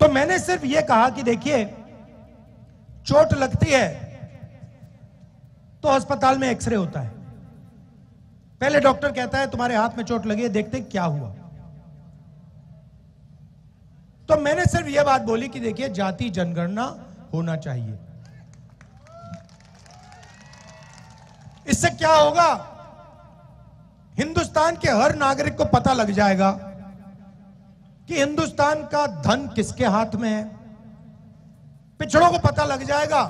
तो मैंने सिर्फ यह कहा कि देखिए चोट लगती है तो अस्पताल में एक्सरे होता है पहले डॉक्टर कहता है तुम्हारे हाथ में चोट लगी है देखते क्या हुआ तो मैंने सिर्फ यह बात बोली कि देखिए जाति जनगणना होना चाहिए इससे क्या होगा हिंदुस्तान के हर नागरिक को पता लग जाएगा कि हिंदुस्तान का धन किसके हाथ में है पिछड़ों को पता लग जाएगा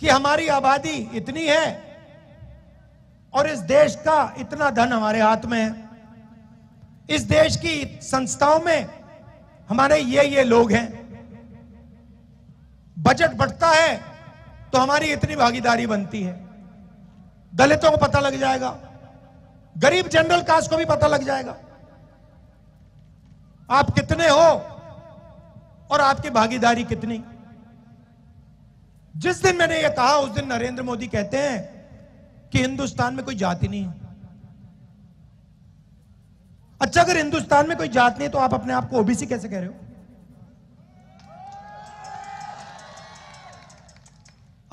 कि हमारी आबादी इतनी है और इस देश का इतना धन हमारे हाथ में है इस देश की संस्थाओं में हमारे ये ये लोग हैं बजट बढ़ता है तो हमारी इतनी भागीदारी बनती है दलितों को पता लग जाएगा गरीब जनरल कास्ट को भी पता लग जाएगा आप कितने हो और आपकी भागीदारी कितनी जिस दिन मैंने यह कहा उस दिन नरेंद्र मोदी कहते हैं कि हिंदुस्तान में कोई जाति नहीं है अच्छा अगर हिंदुस्तान में कोई जात नहीं तो आप अपने आप को ओबीसी कैसे कह रहे हो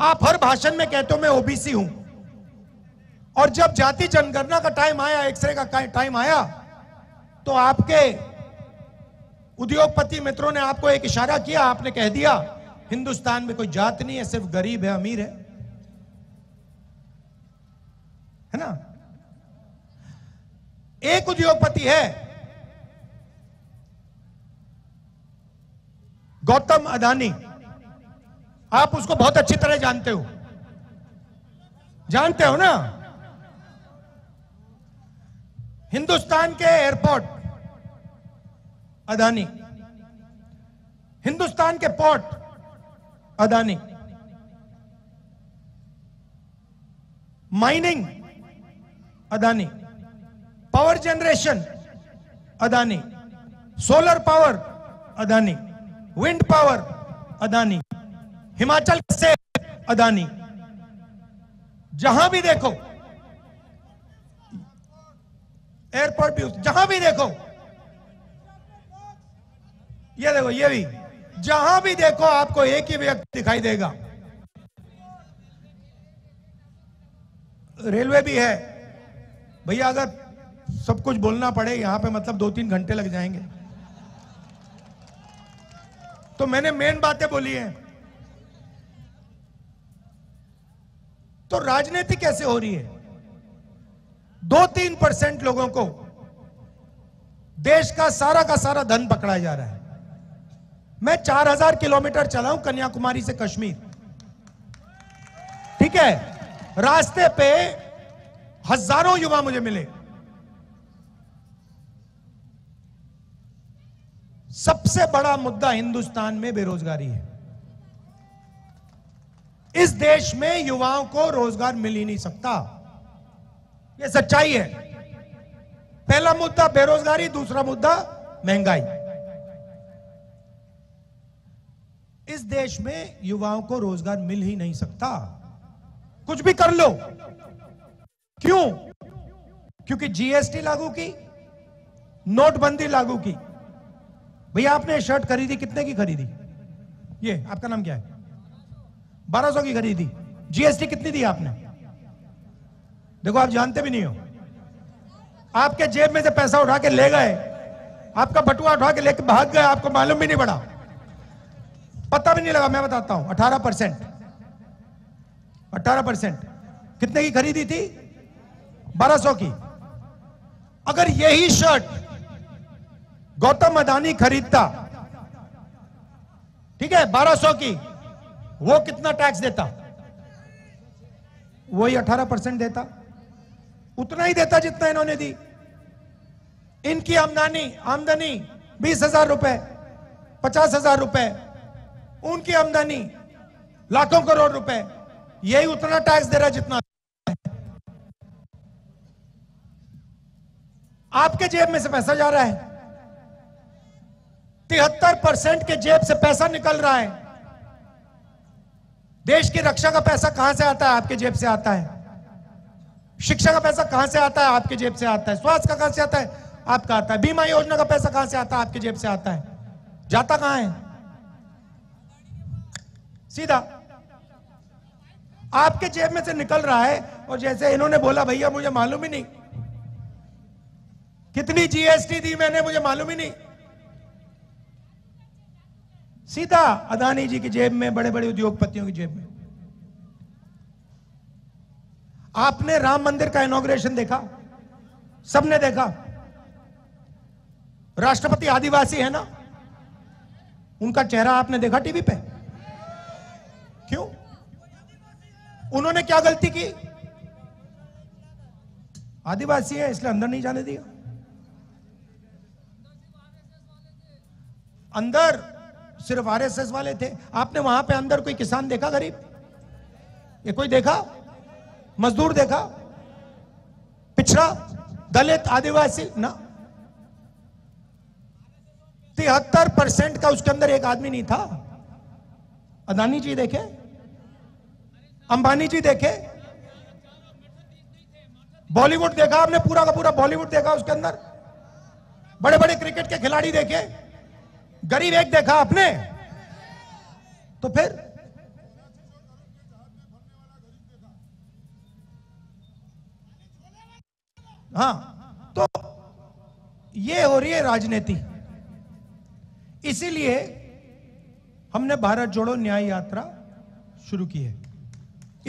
आप हर भाषण में कहते हो मैं ओबीसी हूं और जब जाति जनगणना का टाइम आया एक्सरे का टाइम आया तो आपके उद्योगपति मित्रों ने आपको एक इशारा किया आपने कह दिया हिंदुस्तान में कोई जात नहीं है सिर्फ गरीब है अमीर है है ना एक उद्योगपति है गौतम अदानी आप उसको बहुत अच्छी तरह जानते हो जानते हो ना हिंदुस्तान के एयरपोर्ट अदानी हिंदुस्तान के port Adani mining Adani power generation Adani solar power Adani wind power Adani Himachal से अदानी जहां भी देखो एयरपोर्ट भी जहां भी देखो ये देखो ये भी जहां भी देखो आपको एक ही व्यक्ति दिखाई देगा रेलवे भी है भैया अगर सब कुछ बोलना पड़े यहां पे मतलब दो तीन घंटे लग जाएंगे तो मैंने मेन बातें बोली हैं तो राजनीति कैसे हो रही है दो तीन परसेंट लोगों को देश का सारा का सारा धन पकड़ा जा रहा है मैं 4000 किलोमीटर चला हूं कन्याकुमारी से कश्मीर ठीक है रास्ते पे हजारों युवा मुझे मिले सबसे बड़ा मुद्दा हिंदुस्तान में बेरोजगारी है इस देश में युवाओं को रोजगार मिल ही नहीं सकता यह सच्चाई है पहला मुद्दा बेरोजगारी दूसरा मुद्दा महंगाई इस देश में युवाओं को रोजगार मिल ही नहीं सकता कुछ भी कर लो क्यों क्योंकि जीएसटी लागू की नोटबंदी लागू की भैया आपने शर्ट खरीदी कितने की खरीदी ये आपका नाम क्या है बारह सौ की खरीदी जीएसटी कितनी दी आपने देखो आप जानते भी नहीं हो आपके जेब में से पैसा उठा के ले गए आपका बटुआ उठा के लेके भाग गए आपको मालूम भी नहीं पड़ा पता भी नहीं लगा मैं बताता हूं अठारह परसेंट अठारह परसेंट कितने की खरीदी थी बारह सौ की अगर यही शर्ट गौतम अदानी खरीदता ठीक है बारह सौ की वो कितना टैक्स देता वही अठारह परसेंट देता उतना ही देता जितना इन्होंने दी इनकी आमदनी आमदनी बीस हजार रुपए पचास हजार रुपए उनकी आमदनी लाखों करोड़ रुपए यही उतना टैक्स दे रहा जितना आपके जेब में से पैसा जा रहा है तिहत्तर परसेंट के जेब से पैसा निकल रहा है देश की रक्षा का पैसा कहां से आता है आपके जेब से आता है शिक्षा का पैसा कहां से आता है आपके जेब से आता है स्वास्थ्य का कहां से आता है आपका आता है बीमा योजना का पैसा कहां से आता है आपके जेब से आता है जाता कहां है सीधा आपके जेब में से निकल रहा है और जैसे इन्होंने बोला भैया मुझे मालूम ही नहीं कितनी जीएसटी दी मैंने मुझे मालूम ही नहीं सीधा अदानी जी की जेब में बड़े बड़े उद्योगपतियों की जेब में आपने राम मंदिर का इनोग्रेशन देखा सबने देखा राष्ट्रपति आदिवासी है ना उनका चेहरा आपने देखा टीवी पे क्यों उन्होंने क्या गलती की आदिवासी है इसलिए अंदर नहीं जाने दिया अंदर सिर्फ आरएसएस वाले थे आपने वहां पे अंदर कोई किसान देखा गरीब ये कोई देखा मजदूर देखा पिछड़ा दलित आदिवासी ना तिहत्तर परसेंट का उसके अंदर एक आदमी नहीं था अदानी जी देखे अंबानी जी देखे बॉलीवुड देखा आपने पूरा का पूरा बॉलीवुड देखा उसके अंदर बड़े बड़े क्रिकेट के खिलाड़ी देखे गरीब एक देखा आपने तो फिर हाँ तो ये हो रही है राजनीति इसीलिए हमने भारत जोड़ो न्याय यात्रा शुरू की है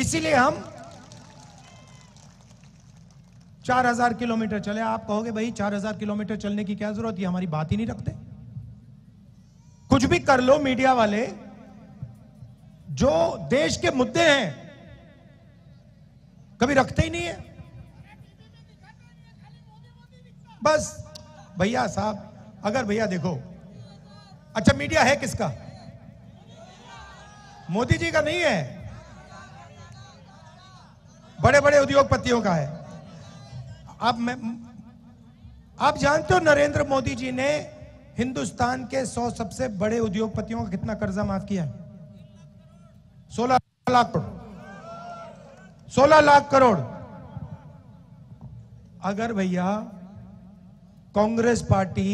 इसीलिए हम 4000 किलोमीटर चले आप कहोगे भाई 4000 किलोमीटर चलने की क्या जरूरत है हमारी बात ही नहीं रखते कुछ भी कर लो मीडिया वाले जो देश के मुद्दे हैं कभी रखते ही नहीं है बस भैया साहब अगर भैया देखो अच्छा मीडिया है किसका मोदी जी का नहीं है बड़े बड़े उद्योगपतियों का है आप मैं आप जानते हो नरेंद्र मोदी जी ने हिंदुस्तान के 100 सबसे बड़े उद्योगपतियों का कितना कर्जा माफ किया है 16 लाख करोड़ 16 लाख करोड़ अगर भैया कांग्रेस पार्टी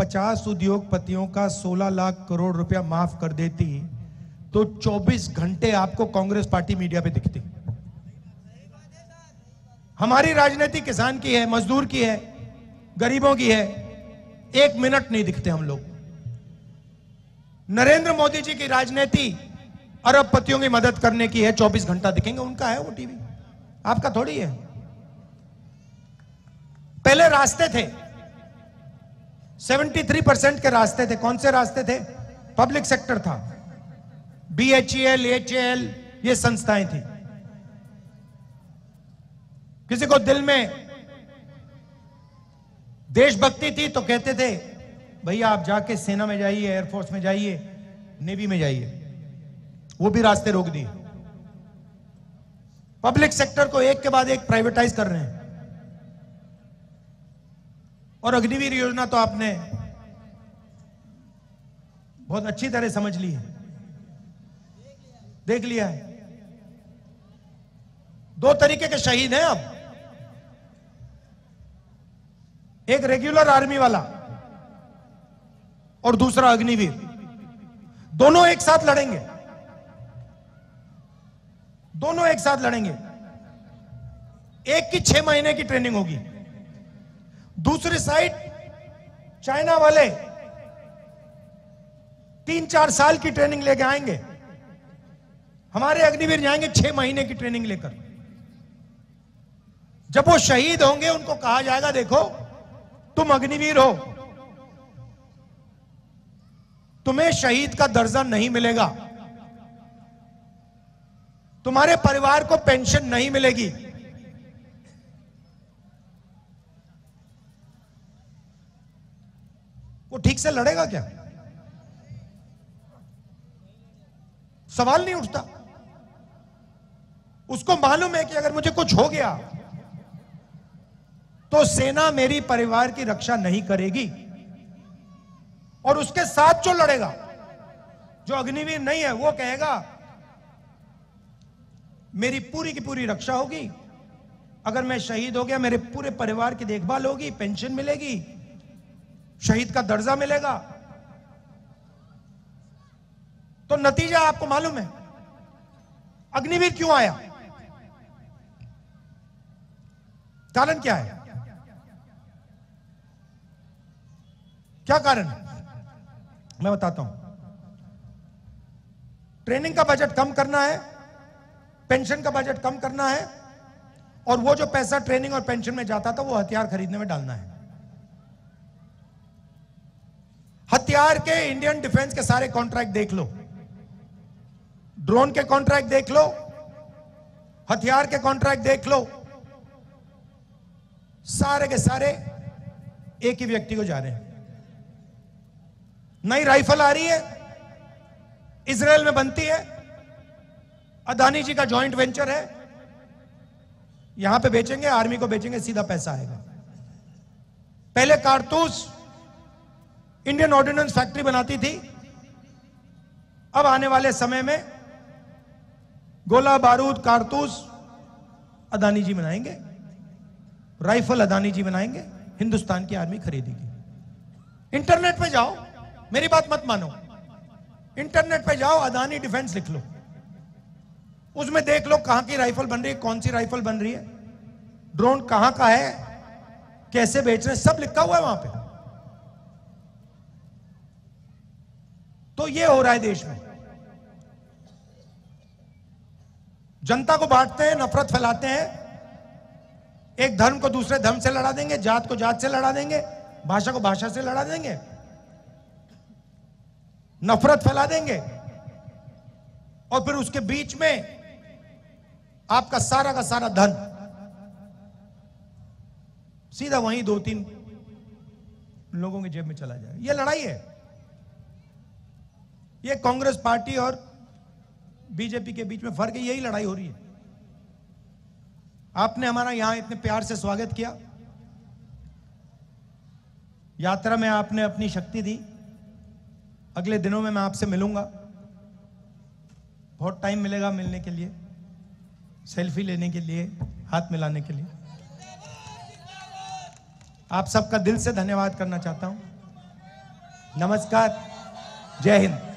50 उद्योगपतियों का 16 लाख करोड़ रुपया माफ कर देती तो 24 घंटे आपको कांग्रेस पार्टी मीडिया पे दिखती हमारी राजनीति किसान की है मजदूर की है गरीबों की है एक मिनट नहीं दिखते हम लोग नरेंद्र मोदी जी की राजनीति अरबपतियों की मदद करने की है 24 घंटा दिखेंगे उनका है वो टीवी आपका थोड़ी है पहले रास्ते थे 73 परसेंट के रास्ते थे कौन से रास्ते थे पब्लिक सेक्टर था B H L H L ये संस्थाएं थी किसी को दिल में देशभक्ति थी तो कहते थे भैया आप जाके सेना में जाइए एयरफोर्स में जाइए नेवी में जाइए वो भी रास्ते रोक दिए पब्लिक सेक्टर को एक के बाद एक प्राइवेटाइज कर रहे हैं और अग्निवीर योजना तो आपने बहुत अच्छी तरह समझ ली है देख लिया है दो तरीके के शहीद हैं अब एक रेगुलर आर्मी वाला और दूसरा अग्निवीर दोनों एक साथ लड़ेंगे दोनों एक साथ लड़ेंगे एक की छह महीने की ट्रेनिंग होगी दूसरी साइड चाइना वाले तीन चार साल की ट्रेनिंग लेके आएंगे हमारे अग्निवीर जाएंगे छह महीने की ट्रेनिंग लेकर जब वो शहीद होंगे उनको कहा जाएगा देखो तुम अग्निवीर हो तुम्हें शहीद का दर्जा नहीं मिलेगा तुम्हारे परिवार को पेंशन नहीं मिलेगी वो ठीक से लड़ेगा क्या सवाल नहीं उठता उसको मालूम है कि अगर मुझे कुछ हो गया तो सेना मेरी परिवार की रक्षा नहीं करेगी और उसके साथ जो लड़ेगा जो अग्निवीर नहीं है वो कहेगा मेरी पूरी की पूरी रक्षा होगी अगर मैं शहीद हो गया मेरे पूरे परिवार की देखभाल होगी पेंशन मिलेगी शहीद का दर्जा मिलेगा तो नतीजा आपको मालूम है अग्निवीर क्यों आया कारण क्या है क्या कारण मैं बताता हूं ट्रेनिंग का बजट कम करना है पेंशन का बजट कम करना है और वो जो पैसा ट्रेनिंग और पेंशन में जाता था वो हथियार खरीदने में डालना है हथियार के इंडियन डिफेंस के सारे कॉन्ट्रैक्ट देख लो ड्रोन के कॉन्ट्रैक्ट देख लो हथियार के कॉन्ट्रैक्ट देख लो सारे के सारे एक ही व्यक्ति को जा रहे हैं नई राइफल आ रही है इसराइल में बनती है अदानी जी का जॉइंट वेंचर है यहां पे बेचेंगे आर्मी को बेचेंगे सीधा पैसा आएगा पहले कारतूस इंडियन ऑर्डिनेंस फैक्ट्री बनाती थी अब आने वाले समय में गोला बारूद कारतूस अदानी जी बनाएंगे राइफल अदानी जी बनाएंगे हिंदुस्तान की आर्मी खरीदेगी इंटरनेट पे जाओ मेरी बात मत मानो इंटरनेट पे जाओ अदानी डिफेंस लिख लो उसमें देख लो कहां की राइफल बन रही है कौन सी राइफल बन रही है ड्रोन कहां का है कैसे बेच रहे हैं सब लिखा हुआ है वहां पर तो ये हो रहा है देश में जनता को बांटते हैं नफरत फैलाते हैं एक धर्म को दूसरे धर्म से लड़ा देंगे जात को जात से लड़ा देंगे भाषा को भाषा से लड़ा देंगे नफरत फैला देंगे और फिर उसके बीच में आपका सारा का सारा धन सीधा वहीं दो तीन लोगों की जेब में चला जाए यह लड़ाई है यह कांग्रेस पार्टी और बीजेपी के बीच में फर्क है यही लड़ाई हो रही है आपने हमारा यहां इतने प्यार से स्वागत किया यात्रा में आपने अपनी शक्ति दी अगले दिनों में मैं आपसे मिलूंगा बहुत टाइम मिलेगा मिलने के लिए सेल्फी लेने के लिए हाथ मिलाने के लिए आप सबका दिल से धन्यवाद करना चाहता हूं नमस्कार जय हिंद